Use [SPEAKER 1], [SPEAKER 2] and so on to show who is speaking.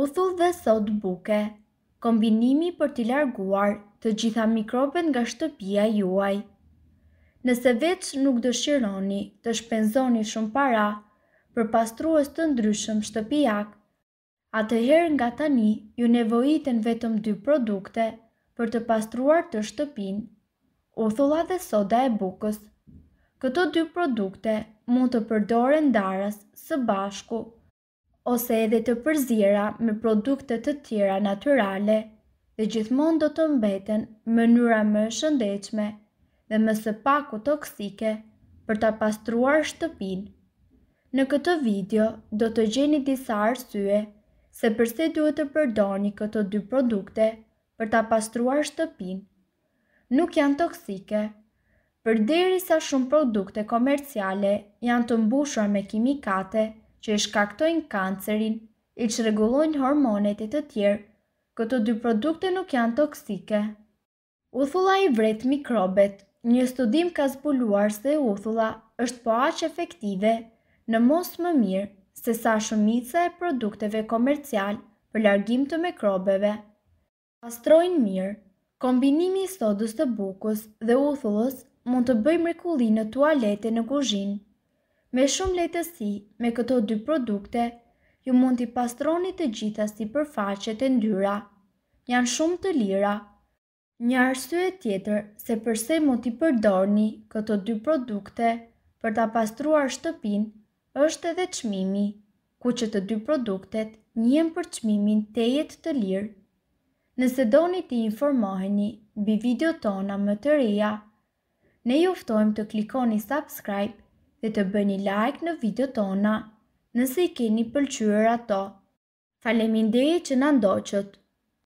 [SPEAKER 1] uthull dhe sot buke. Kombinimi për t'i larguar të gjitha mikroben nga shtëpia juaj. Nëse veç nuk dëshironi të shpenzoni shumë para për pastrues të ndryshëm shtëpijak, atëherë nga tani ju nevojiten vetëm dy produkte për të pastruar të shtëpin, uthulla dhe soda e bukës. Këto dy produkte mund të përdoren ndarës së bashku, ose edhe të përzira me produkte të tjera naturale dhe gjithmonë do të mbeten mënyra më shëndechme dhe më së paku toksike për të pastruar shtëpin. Në këtë video do të gjeni disa arsye se përse duhet të përdoni këto dy produkte për të pastruar shtëpin. Nuk janë toksike, përderi sa shumë produkte komerciale janë të mbushra me kimikate që e shkaktojnë kancerin, i që regullojnë hormonet e të tjerë, këto dy produkte nuk janë toksike. Uthula i vret mikrobet, një studim ka zbuluar se uthula është po aqë efektive në mos më mirë se sa shumica e produkteve komercial për largim të mikrobeve. Pastrojnë mirë, kombinimi i sodës të bukus dhe uthullës mund të bëjmë rekullinë në tualete në guzhinë. Me shumë lejtësi, me këto dy produkte, ju mund t'i pastroni të gjitha si përfaqet e ndyra. Janë shumë të lira. Një arsye tjetër se përse mund t'i përdorni këto dy produkte për t'a pastruar shtëpin, është edhe qmimi, ku që të dy produktet njën për qmimin të jetë të lirë. Nëse doni t'i informoheni bi video tona më të reja, ne juftojmë të klikoni subscribe dhe të bëni like në video tona, nëse i keni pëlqyër ato. Faleminderit që na ndoqët.